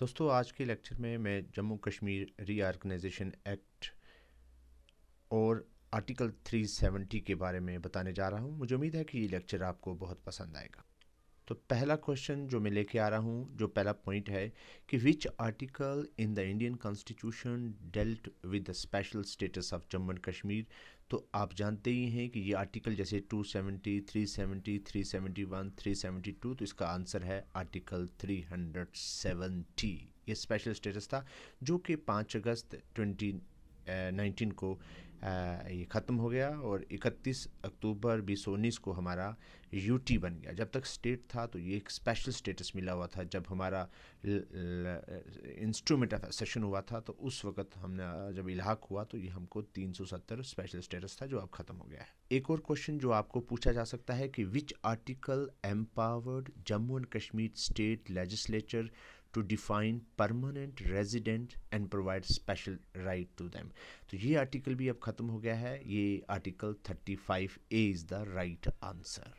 दोस्तों आज के लेक्चर में मैं जम्मू कश्मीर रीआर्गनाइजेशन एक्ट और आर्टिकल 370 के बारे में बताने जा रहा हूँ मुझे उम्मीद है कि ये लेक्चर आपको बहुत पसंद आएगा तो पहला क्वेश्चन जो मैं लेके आ रहा हूँ जो पहला पॉइंट है कि which article in the Indian constitution dealt with the special status of Jammu and Kashmir तो आप जानते ही हैं कि ये आर्टिकल जैसे 270, 370, 371, 372 तो इसका आंसर है आर्टिकल 370 ये स्पेशल स्टेटस था जो कि 5 अगस्त 2019 eh, को ये ख़त्म हो गया और 31 अक्टूबर बीस को हमारा यूटी बन गया जब तक स्टेट था तो ये एक स्पेशल स्टेटस मिला हुआ था जब हमारा इंस्ट्रूमेंट ऑफ सेशन हुआ था तो उस वक्त हमने जब इलाहाक हुआ तो ये हमको 370 स्पेशल स्टेटस था जो अब ख़त्म हो गया है एक और क्वेश्चन जो आपको पूछा जा सकता है कि which article empowered Jammu and Kashmir state legislature to define permanent resident and provide special right to them तो ये आर्टिकल भी अब ख़त्म हो गया है ये article 35 A is the right answer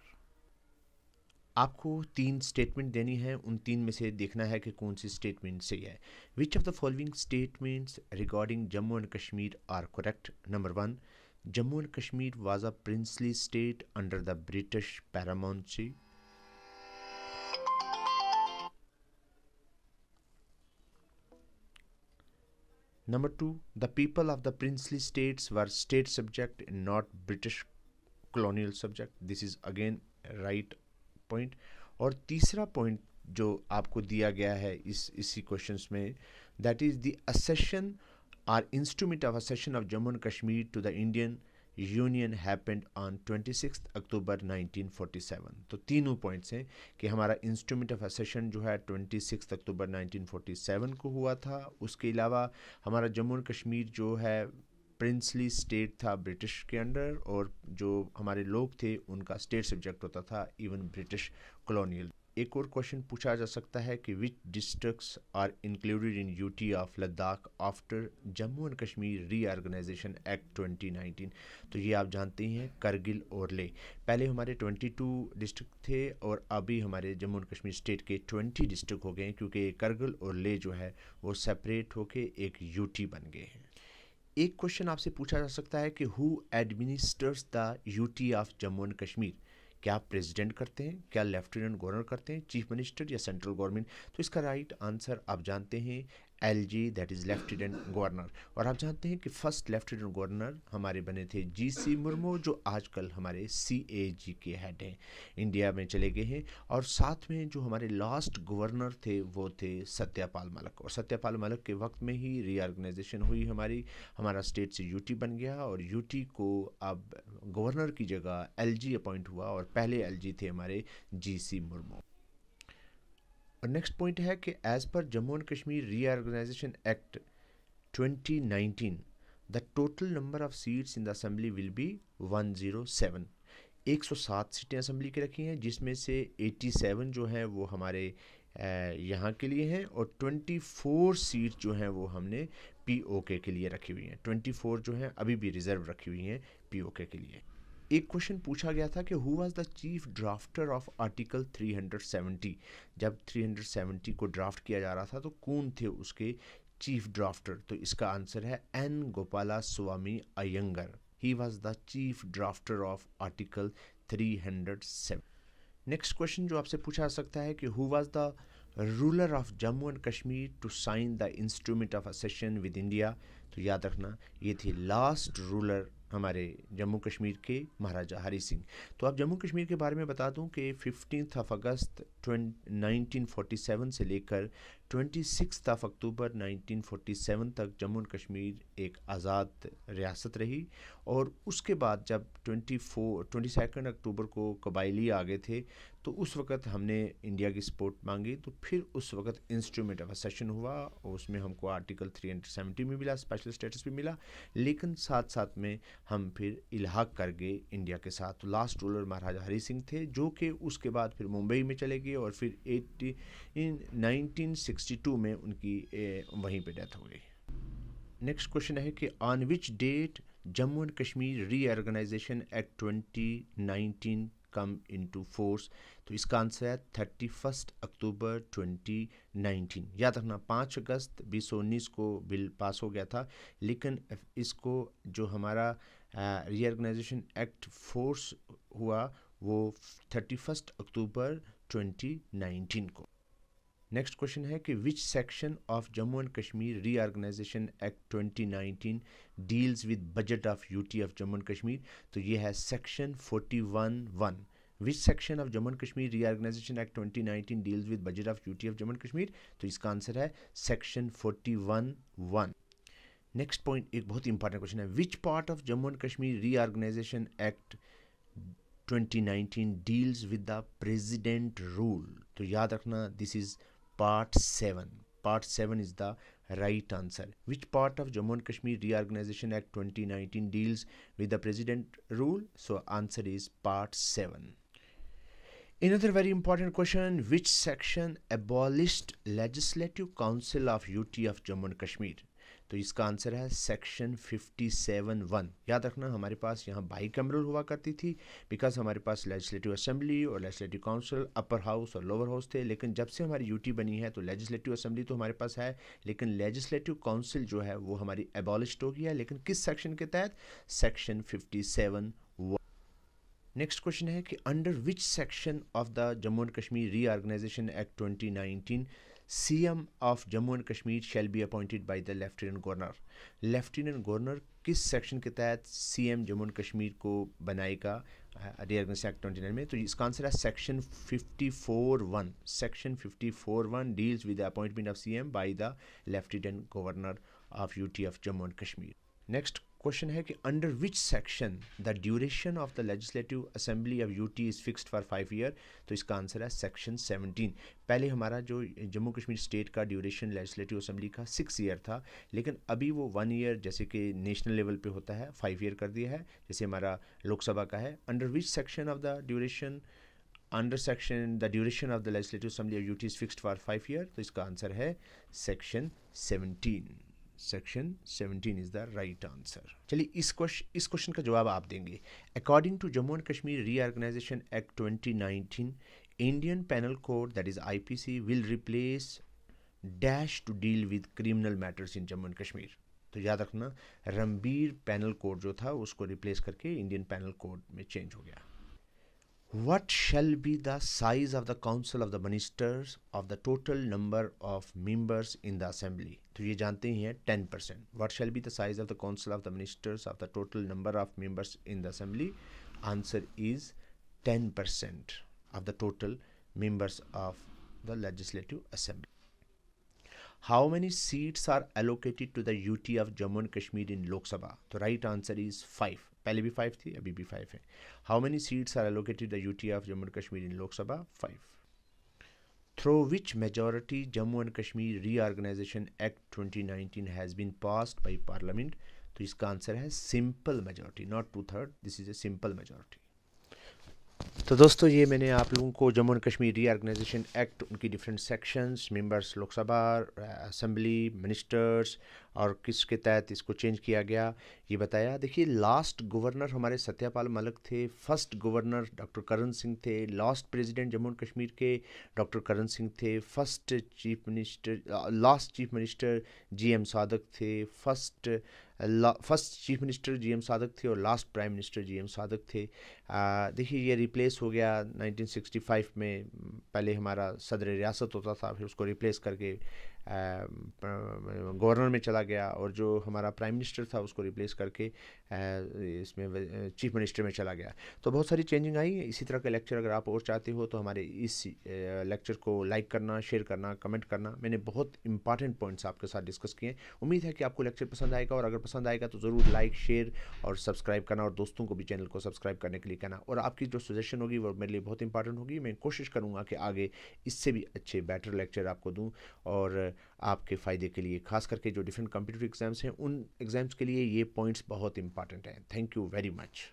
आपको तीन स्टेटमेंट देनी है उन तीन में से देखना है कि कौन सी स्टेटमेंट सही है which of the following statements regarding Jammu and Kashmir are correct number one Jammu and Kashmir was a princely state under the British paramountcy Number two, the people of the princely states were state subject and not British colonial subject. This is again right point. और तीसरा point जो आपको दिया गया है इस इसी questions में that is the accession or instrument of accession of Jammu and Kashmir to the Indian union happened on 26 October 1947 तो तीनों पॉइंट्स हैं कि हमारा इंस्ट्रूमेंट ऑफ असेशन जो है 26 अक्टूबर 1947 को हुआ था उसके अलावा हमारा जम्मू एंड कश्मीर जो है प्रिंसली स्टेट था ब्रिटिश के अंडर और जो हमारे लोग थे उनका स्टेट सब्जेक्ट होता था इवन ब्रिटिश कॉलोनियल एक और क्वेश्चन पूछा जा सकता है कि which district are included in UT of Ladakh after Jammu and Kashmir reorganisation act 2019 तो ये आप जानते हैं करगिल और ले पहले हमारे 22 डिस्ट्रिक्ट थे और अभी हमारे जम्मू एंड कश्मीर स्टेट के 20 डिस्ट्रिक्ट हो गए हैं क्योंकि करगिल और ले जो है वो सेपरेट होके एक यूटी बन गए हैं एक क्वेश्चन आपसे पूछा जा सकता है कि who administers the UT of Jammu and Kashmir क्या प्रेसिडेंट करते हैं क्या लेफ्टिनेंट गवर्नर करते हैं चीफ मिनिस्टर या सेंट्रल गवर्नमेंट तो इसका राइट आंसर आप जानते हैं L G that is lieutenant governor और आप जानते हैं कि फ़र्स्ट लेफ्टिनेंट गवर्नर हमारे बने थे जी सी मुर्मू जो आजकल हमारे सी ए जी के हेड हैं इंडिया में चले गए हैं और साथ में जो हमारे लास्ट गवर्नर थे वो थे सत्यापाल मलक और सत्यापाल मलक के वक्त में ही रीआर्गनाइजेशन हुई हमारी हमारा स्टेट से यू टी बन गया और यू टी को अब गवर्नर की जगह एल जी अपॉइंट हुआ और पहले एल जी थे हमारे जी सी मुर्मू और नेक्स्ट पॉइंट है कि as per Jammu and Kashmir reorganisation act 2019 the total number of seats in the assembly will be 107 107 सीटें असम्बली की रखी हैं जिसमें से 87 जो हैं वो हमारे यहाँ के लिए हैं और 24 सीट जो हैं वो हमने पीओके के लिए रखी हुई हैं 24 जो हैं अभी भी रिज़र्व रखी हुई हैं पीओके के लिए एक क्वेश्चन पूछा गया था कि who was the chief drafter of article 370 जब 370 को ड्राफ्ट किया जा रहा था तो कौन थे उसके चीफ ड्राफ्टर तो इसका आंसर है N Gopala Swami Ayyangar he was the chief drafter of article 370 next question जो आपसे पूछा जा सकता है कि who was the ruler of Jammu and Kashmir to sign the instrument of accession with India तो याद रखना ये थी लास्ट रूलर हमारे जम्मू कश्मीर के महाराजा हरी सिंह तो आप जम्मू कश्मीर के बारे में बता दूं कि fifteen of August nineteen forty seven से लेकर twenty six of October nineteen forty seven तक जम्मू एंड कश्मीर एक आज़ाद रियासत रही और उसके बाद जब twenty four twenty second October को कबायली आ गए थे तो उस वक़्त हमने इंडिया की सपोर्ट मांगी तो फिर उस वक़्त इंस्ट्रूमेंट ऑफ सेशन हुआ और उसमें हमको आर्टिकल थ्री हंड्रेड सेवेंटी में मिला स्पेशल स्टेटस भी मिला लेकिन साथ साथ में हम फिर इलाहाक कर गए इंडिया के साथ तो लास्ट रूलर महाराजा हरी सिंह थे जो कि उसके बाद फिर मुंबई में चले गए और फिर एट्टी नाइनटीन सिक्सटी टू में उनकी वहीं पर डेथ हो गई नेक्स्ट क्वेश्चन है कि on which date Jammu and Kashmir reorganisation act twenty nineteen come into force तो इसका आंसर है थर्टी फर्स्ट अक्टूबर 2019 याद रखना पाँच अगस्त बीस उन्नीस को बिल पास हो गया था लेकिन इसको जो हमारा रीऑर्गेनाइजेशन एक्ट फोर्स हुआ वो थर्टी फर्स्ट अक्टूबर 2019 को नेक्स्ट क्वेश्चन है कि which section of Jammu and Kashmir reorganisation act 2019 deals with budget of UT of Jammu and Kashmir तो ये है section one which section of Jammu and Kashmir reorganisation act 2019 deals with budget of UT of Jammu and Kashmir तो इसका answer है section one next point एक बहुत important question है which part of Jammu and Kashmir reorganisation act 2019 deals with the president rule तो याद रखना this is part 7 part 7 is the right answer which part of jammu and kashmir reorganization act 2019 deals with the president rule so answer is part 7 Another very important question which section abolished legislative council of UT of Jammu and Kashmir तो इसका answer है section 57.1 याद रखना हमारे पास यहाँ by cameral हुआ करती थी बिकॉज हमारे पास लेजिस्लेटिव असेंबली और लेजिस्लेटिव काउंसिल अपर हाउस और लोअर हाउस थे लेकिन जब से हमारी यूटी बनी है तो लेजिस्लेटिव असेंबली तो हमारे पास है लेकिन लेजिस्लेटिव काउंसिल जो है वो हमारी एबॉलिश हो गई है लेकिन किस सेक्शन के तहत section fifty seven next question है कि under which section of the Jammu and Kashmir reorganisation act twenty nineteen C M of Jammu and Kashmir shall be appointed by the lieutenant governor lieutenant governor किस सेक्शन के तहत C M Jammu and Kashmir को बनाएगा organisation act twenty nine में तो इसका answer है section fifty four one section fifty four one deals with the appointment of M by the lieutenant governor of U T of Jammu and Kashmir next question है कि under which section the duration of the legislative assembly of UT is fixed for five year तो इसका answer है section 17 पहले हमारा जो Jammu Kashmir state का duration legislative assembly का सिक्स ईयर था लेकिन अभी वो वन ईयर जैसे कि नेशनल लेवल पे होता है फाइव ईयर कर दिया है जैसे हमारा लोकसभा का है under which section of the duration under section the duration of the legislative assembly of UT is fixed for five year तो इसका आंसर है section seventeen section 17 is the right answer चलिए इस क्वेश्चन इस क्वेश्चन का जवाब आप देंगे according to Jammu and Kashmir reorganisation act 2019 Indian penal code that is IPC will replace dash to deal with criminal matters in Jammu and Kashmir तो याद रखना रणबीर पैनल कोड जो था उसको रिप्लेस करके इंडियन पैनल कोड में चेंज हो गया What shall be the size of the council of the ministers of the total number of members in the assembly? तो ये जानते ही हैं ten percent what shall be the size of the council of the ministers of the total number of members in the assembly answer is ten percent of the total members of the legislative assembly how many seats are allocated to the ut of jammu and kashmir in lok sabha the right answer is 5 पहले भी five थी अभी भी five है how many seats are allocated the T of Jammu and Kashmir in Lok Sabha five through which majority Jammu and Kashmir organisation act nineteen has been pass by parliament तो इसका answer है simple majority not two third this is a simple majority तो दोस्तों ये मैंने आप लोगों को Jammu and Kashmir reorganisation act उनकी different sections members Lok Sabha assembly ministers और किसके तहत इसको चेंज किया गया ये बताया देखिए लास्ट गवर्नर हमारे सत्यापाल मलिक थे first governor doctor Karan Singh थे last president Jammu and Kashmir के डॉक्टर करण सिंह थे first chief minister last chief minister G M Sadiq थे first first chief minister G Sadiq थे और last prime minister G Sadiq थे देखिए ये रिप्लेस हो गया 1965 में पहले हमारा सदर रियासत होता था फिर उसको रिप्लेस करके गवर्नर में चला गया और जो हमारा प्राइम मिनिस्टर था उसको रिप्लेस करके इसमें चीफ मिनिस्टर में चला गया तो बहुत सारी चेंजिंग आई इसी तरह का लेक्चर अगर आप और चाहते हो तो हमारे इस लेक्चर को लाइक करना शेयर करना कमेंट करना मैंने बहुत इंपॉर्टेंट पॉइंट्स आपके साथ डिस्कस किए उम्मीद है कि आपको लेक्चर पसंद आएगा और अगर पसंद आएगा तो ज़रूर लाइक शेयर और सब्सक्राइब करना और दोस्तों को भी चैनल को सब्सक्राइब करने के लिए कहना और आपकी जो सजेशन होगी वो मेरे लिए बहुत इंपॉर्टेंट होगी मैं कोशिश करूँगा कि आगे इससे भी अच्छे बेटर लेक्चर आपको दूँ और आपके फ़ायदे के लिए खास करके जो डिफरेंट कॉम्पिटेटिव एग्ज़ाम्स हैं उन एग्ज़ाम्स के लिए ये पॉइंट्स बहुत इंपॉर्टेंट हैं थैंक यू वेरी मच